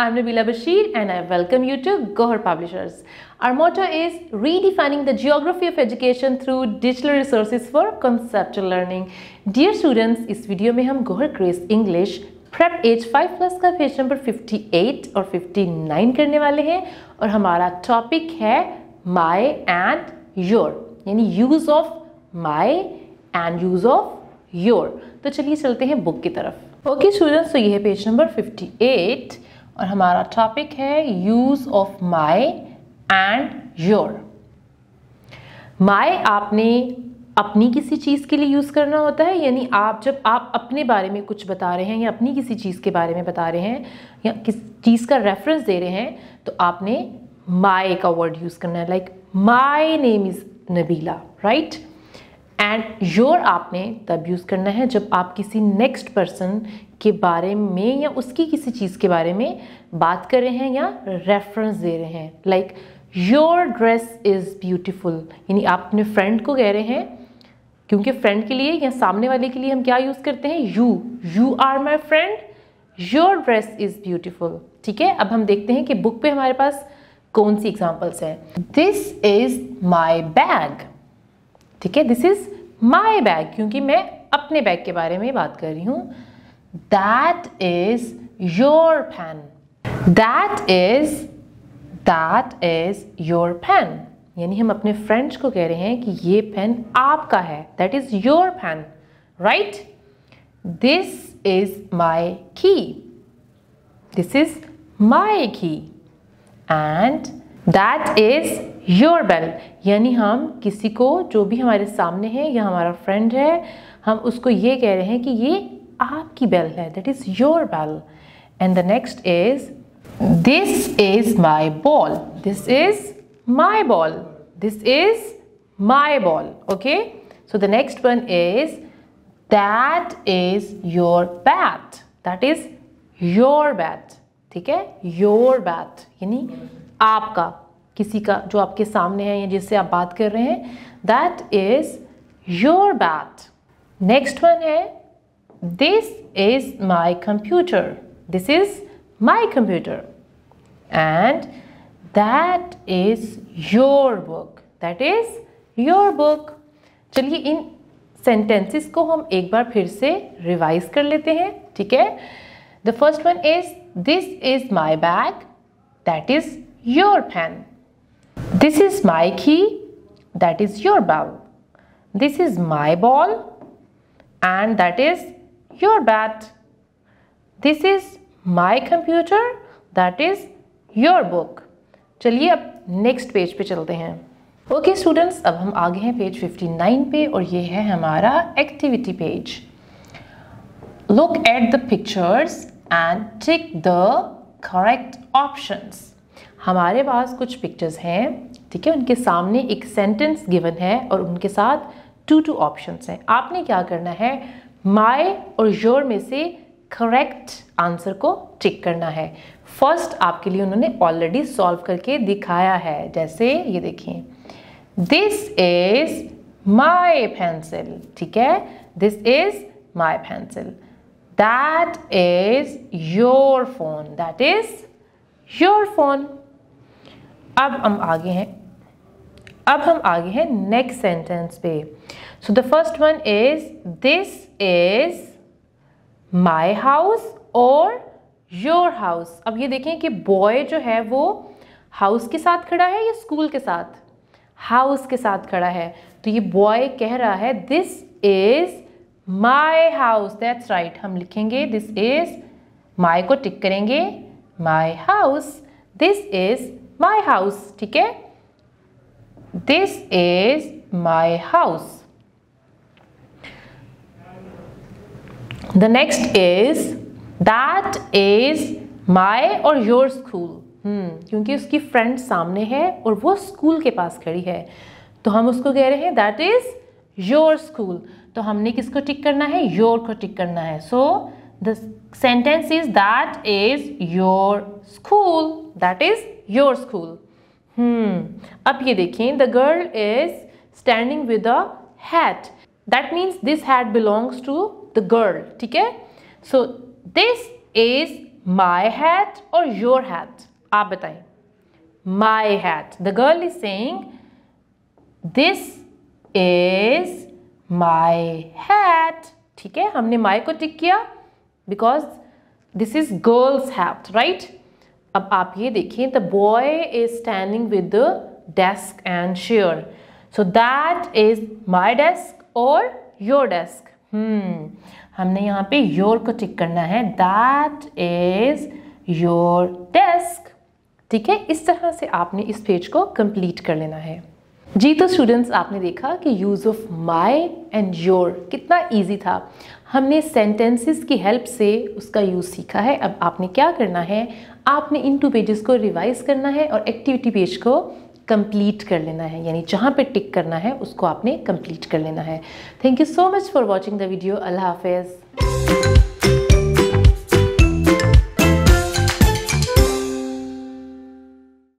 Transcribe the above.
I'm Nabila Bashir and I welcome you to Gohar Publishers. Our motto is redefining the geography of education through digital resources for conceptual learning. Dear students, इस video में हम Gohar Grace English prep age 5 plus का page number 58 और 59 करने वाले हैं और हमारा टॉपिक है माई एंड योर यानी use of my and use of your तो चलिए चलते हैं बुक की तरफ ओके स्टूडेंट्स तो ये है पेज नंबर 58 और हमारा टॉपिक है use of my and your my आपने अपनी किसी चीज़ के लिए यूज़ करना होता है यानी आप जब आप अपने बारे में कुछ बता रहे हैं या अपनी किसी चीज़ के बारे में बता रहे हैं या किस चीज़ का रेफरेंस दे रहे हैं तो आपने माय का वर्ड यूज़ करना है like my name is Nabila right and your आपने तब यूज़ करना है जब आप किसी नेक्स्ट पर्सन के बारे में या उसकी किसी चीज़ के बारे में बात कर रहे हैं या रेफरेंस दे रहे हैं like your dress is beautiful यानी आप अपने फ्रेंड को कह रहे हैं क्योंकि फ्रेंड के लिए या सामने वाले के लिए हम क्या यूज़ करते हैं you you are my friend your dress is beautiful ठीक है अब हम देखते हैं कि बुक पे हमारे पास कौन सी एग्जाम्पल्स हैं दिस इज़ माई बैग ठीक है दिस इज माई बैग क्योंकि मैं अपने बैग के बारे में बात कर रही हूं that is your pen that is that is your pen यानी हम अपने फ्रेंड्स को कह रहे हैं कि ये पेन आपका है that is your pen right this is my key this is my key and that is your bell यानी हम किसी को जो भी हमारे सामने है या हमारा फ्रेंड है हम उसको ये कह रहे हैं कि ये आपकी बेल है that is your bell and the next is this is my ball this is my ball this is my ball okay so the next one is that is your bat that is your bat ठीक है your bat यानी आपका किसी का जो आपके सामने है या जिससे आप बात कर रहे हैं that is your bat next one है this is my computer this is my computer and that is your book that is your book चलिए इन सेंटेंसेस को हम एक बार फिर से रिवाइज कर लेते हैं ठीक है the first one is this is my bag that is your pen. This is my key, that is your bell. This is my ball, and that is your bat. This is my computer, that is your book. चलिए अब next page पे चलते हैं okay okay, students अब हम आगे हैं page 59 पे और ये है हमारा activity page look at the pictures and tick the correct options. हमारे पास कुछ पिक्चर्स हैं ठीक है उनके सामने एक सेंटेंस गिवन है और उनके साथ टू टू ऑप्शंस हैं आपने क्या करना है माए और योर में से करेक्ट आंसर को चेक करना है फर्स्ट आपके लिए उन्होंने ऑलरेडी सॉल्व करके दिखाया है जैसे ये देखिए दिस इज माई पेंसिल ठीक है this is my pencil that is your phone that is your phone अब हम आगे हैं अब हम आगे हैं नेक्स्ट सेंटेंस पे so the first one is this is my house और योर हाउस अब ये देखें कि बॉय जो है वो हाउस के साथ खड़ा है या स्कूल के साथ हाउस के साथ खड़ा है तो ये बॉय कह रहा है this is my house that's right हम लिखेंगे दिस इज माई को टिक करेंगे my house this is my house ठीक है this is my house the next is that is my और योर स्कूल क्योंकि उसकी फ्रेंड सामने है और वो स्कूल के पास खड़ी है तो हम उसको कह रहे हैं दैट इज़ योर स्कूल तो हमने किसको टिक करना है योर को टिक करना है so the sentence is that is your school that is your school. Hmm. Up ye The girl is standing with a hat. That means this hat belongs to the girl. Okay? So this is my hat or your hat? Aap batai. My hat. The girl is saying this is my hat. ठीक है हमने my को टिक किया because this is girls अब आप ये देखिए the boy is standing with the desk and chair so that is my desk और योर डेस्क हमने यहाँ पे योर को टिक करना है दैट इज योर डेस्क ठीक है इस तरह से आपने इस पेज को कंप्लीट कर लेना है जी तो स्टूडेंट्स आपने देखा कि use of my and your कितना ईजी था हमने सेंटेंसेस की हेल्प से उसका यूज़ सीखा है अब आपने क्या करना है आपने इन टू पेजेस को रिवाइज करना है और एक्टिविटी पेज को कंप्लीट कर लेना है यानी जहाँ पे टिक करना है उसको आपने कंप्लीट कर लेना है thank you so much for watching the video अल्लाह हाफिज़